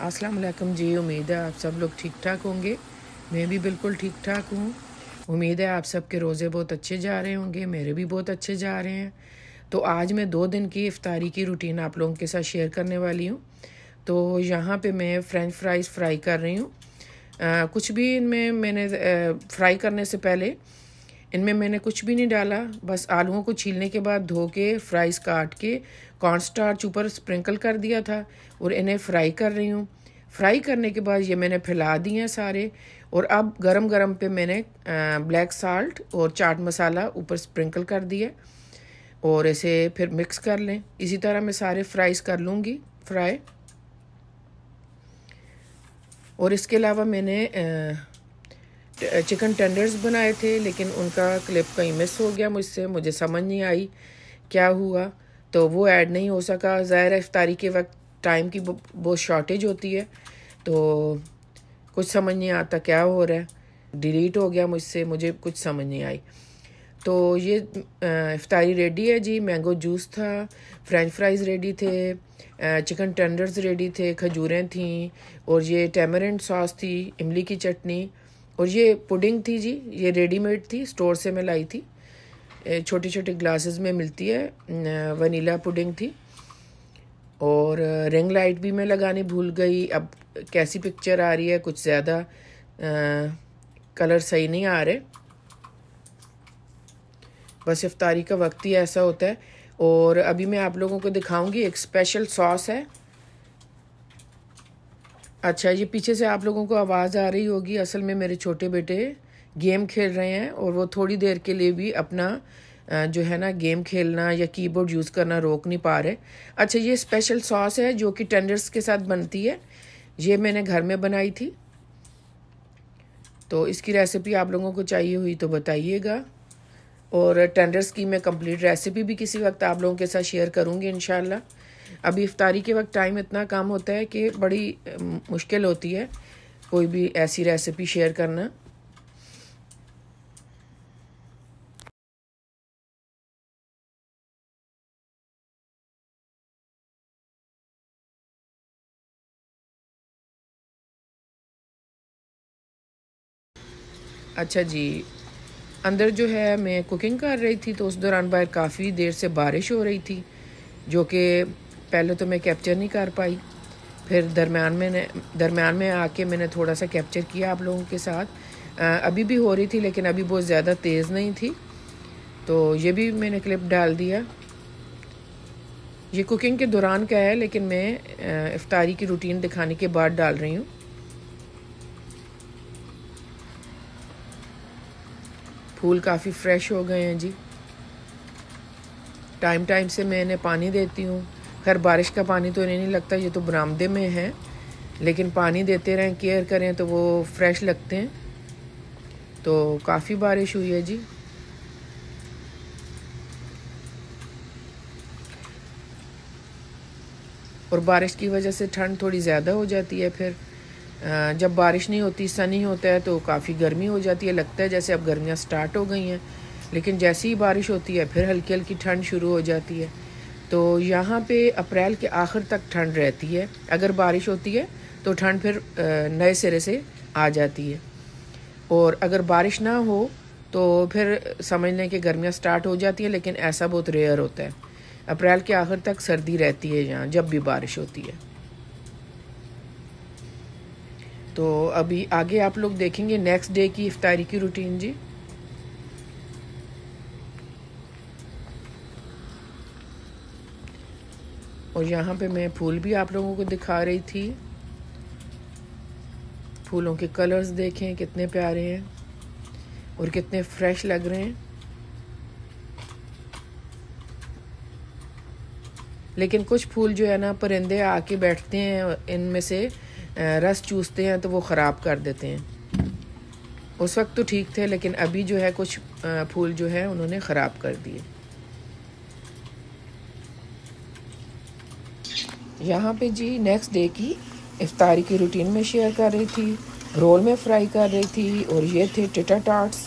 अस्सलाम वालेकुम जी उम्मीद है आप सब लोग ठीक ठाक होंगे मैं भी बिल्कुल ठीक ठाक हूँ उम्मीद है आप सबके रोज़े बहुत अच्छे जा रहे होंगे मेरे भी बहुत अच्छे जा रहे हैं तो आज मैं दो दिन की इफ़ारी की रूटीन आप लोगों के साथ शेयर करने वाली हूँ तो यहाँ पे मैं फ़्रेंच फ्राइज़ फ्राई कर रही हूँ कुछ भी इनमें मैंने फ़्राई करने से पहले इनमें मैंने कुछ भी नहीं डाला बस आलूओं को छीलने के बाद धो के फ्राइज़ काट के कॉर्न स्टार्च ऊपर स्प्रिंकल कर दिया था और इन्हें फ्राई कर रही हूँ फ्राई करने के बाद ये मैंने फैला दिए हैं सारे और अब गरम गरम पे मैंने ब्लैक साल्ट और चाट मसाला ऊपर स्प्रिंकल कर दिया और इसे फिर मिक्स कर लें इसी तरह मैं सारे फ्राइज़ कर लूँगी फ्राई और इसके अलावा मैंने चिकन टेंडर्स बनाए थे लेकिन उनका क्लिप कहीं मिस हो गया मुझसे मुझे समझ नहीं आई क्या हुआ तो वो ऐड नहीं हो सका ज़ाहिर इफ्तारी के वक्त टाइम की बहुत शॉर्टेज होती है तो कुछ समझ नहीं आता क्या हो रहा है डिलीट हो गया मुझसे मुझे कुछ समझ नहीं आई तो ये इफ्तारी रेडी है जी मैंगो जूस था फ्रेंच फ्राइज़ रेडी थे चिकन टेंडर्स रेडी थे खजूरें थीं और ये टेमरेंट सॉस थी इमली की चटनी और ये पुडिंग थी जी ये रेडीमेड थी स्टोर से मैं लाई थी छोटे छोटे ग्लासेस में मिलती है वनीला पुडिंग थी और रिंग लाइट भी मैं लगानी भूल गई अब कैसी पिक्चर आ रही है कुछ ज़्यादा कलर सही नहीं आ रहे बस इफ्तारी का वक्त ही ऐसा होता है और अभी मैं आप लोगों को दिखाऊंगी एक स्पेशल सॉस है अच्छा ये पीछे से आप लोगों को आवाज़ आ रही होगी असल में मेरे छोटे बेटे गेम खेल रहे हैं और वो थोड़ी देर के लिए भी अपना जो है ना गेम खेलना या कीबोर्ड यूज़ करना रोक नहीं पा रहे अच्छा ये स्पेशल सॉस है जो कि टेंडर्स के साथ बनती है ये मैंने घर में बनाई थी तो इसकी रेसिपी आप लोगों को चाहिए हुई तो बताइएगा और टेंडर्स की मैं कंप्लीट रेसिपी भी किसी वक्त आप लोगों के साथ शेयर करूँगी इनशाला अभी इफ्तारी के वक्त टाइम इतना कम होता है कि बड़ी मुश्किल होती है कोई भी ऐसी रेसिपी शेयर करना अच्छा जी अंदर जो है मैं कुकिंग कर रही थी तो उस दौरान बाहर काफ़ी देर से बारिश हो रही थी जो कि पहले तो मैं कैप्चर नहीं कर पाई फिर दरमियान में दरमियान में आके मैंने थोड़ा सा कैप्चर किया आप लोगों के साथ आ, अभी भी हो रही थी लेकिन अभी बहुत ज़्यादा तेज़ नहीं थी तो ये भी मैंने क्लिप डाल दिया ये कुकिंग के दौरान का है लेकिन मैं इफ्तारी की रूटीन दिखाने के बाद डाल रही हूँ फूल काफ़ी फ्रेश हो गए हैं जी टाइम टाइम से मैं इन्हें पानी देती हूँ खैर बारिश का पानी तो इन्हें नहीं लगता ये तो बरामदे में है लेकिन पानी देते रहें केयर करें तो वो फ्रेश लगते हैं तो काफ़ी बारिश हुई है जी और बारिश की वजह से ठंड थोड़ी ज़्यादा हो जाती है फिर जब बारिश नहीं होती सनी होता है तो काफ़ी गर्मी हो जाती है लगता है जैसे अब गर्मियाँ स्टार्ट हो गई हैं लेकिन जैसे ही बारिश होती है फिर हल्की हल्की ठंड शुरू हो जाती है तो यहाँ पे अप्रैल के आखिर तक ठंड रहती है अगर बारिश होती है तो ठंड फिर नए सिरे से आ जाती है और अगर बारिश ना हो तो फिर समझ लें कि गर्मियाँ स्टार्ट हो जाती हैं लेकिन ऐसा बहुत रेयर होता है अप्रैल के आखिर तक सर्दी रहती है यहाँ जब भी बारिश होती है तो अभी आगे आप लोग देखेंगे नेक्स्ट डे की इफ्तारी की रूटीन जी और यहाँ पे मैं फूल भी आप लोगों को दिखा रही थी फूलों के कलर्स देखें कितने प्यारे हैं और कितने फ्रेश लग रहे हैं लेकिन कुछ फूल जो है ना परिंदे आके बैठते हैं इनमें से रस चूसते हैं तो वो ख़राब कर देते हैं उस वक्त तो ठीक थे लेकिन अभी जो है कुछ फूल जो है उन्होंने ख़राब कर दिए यहाँ पे जी नेक्स्ट डे की इफ्तारी की रूटीन में शेयर कर रही थी रोल में फ्राई कर रही थी और ये थे टिटा टाट्स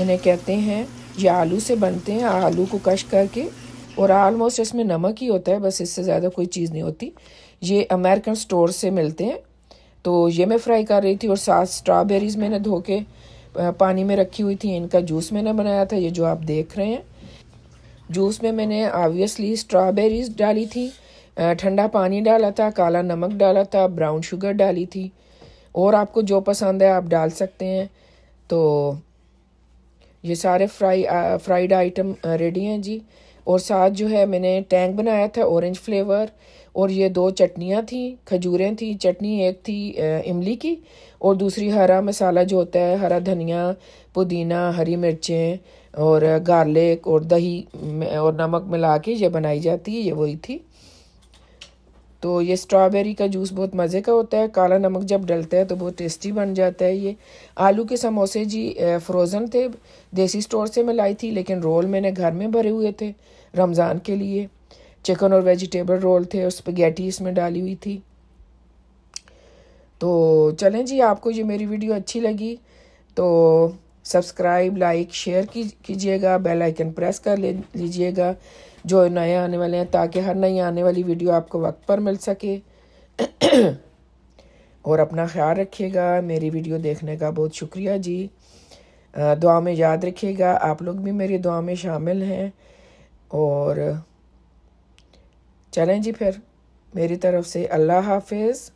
इन्हें कहते हैं ये आलू से बनते हैं आलू को कश करके और आलमोस्ट इसमें नमक ही होता है बस इससे ज़्यादा कोई चीज़ नहीं होती ये अमेरिकन स्टोर से मिलते हैं तो ये मैं फ्राई कर रही थी और साथ स्ट्रॉबेरीज़ मैंने धो के पानी में रखी हुई थी इनका जूस मैंने बनाया था ये जो आप देख रहे हैं जूस में मैंने ऑबियसली स्ट्रॉबेरीज डाली थी ठंडा पानी डाला था काला नमक डाला था ब्राउन शुगर डाली थी और आपको जो पसंद है आप डाल सकते हैं तो ये सारे फ्राई आ, फ्राइड आइटम रेडी हैं जी और साथ जो है मैंने टैंक बनाया था ऑरेंज फ्लेवर और ये दो चटनियाँ थी खजूरें थी चटनी एक थी इमली की और दूसरी हरा मसाला जो होता है हरा धनिया पुदीना हरी मिर्चें और गार्लिक और दही और नमक मिला के ये बनाई जाती है ये वही थी तो ये स्ट्रॉबेरी का जूस बहुत मज़े का होता है काला नमक जब डलता है तो बहुत टेस्टी बन जाता है ये आलू के समोसे जी फ्रोज़न थे देसी स्टोर से मैं लाई थी लेकिन रोल मैंने घर में भरे हुए थे रमज़ान के लिए चिकन और वेजिटेबल रोल थे और स्पगेटी इसमें डाली हुई थी तो चलें जी आपको ये मेरी वीडियो अच्छी लगी तो सब्सक्राइब लाइक शेयर कीजिएगा बेल आइकन प्रेस कर लीजिएगा जो नए आने वाले हैं ताकि हर नई आने वाली वीडियो आपको वक्त पर मिल सके और अपना ख्याल रखिएगा मेरी वीडियो देखने का बहुत शुक्रिया जी दुआ में याद रखिएगा आप लोग भी मेरी दुआ में शामिल हैं और चलें जी फिर मेरी तरफ से अल्लाह हाफिज़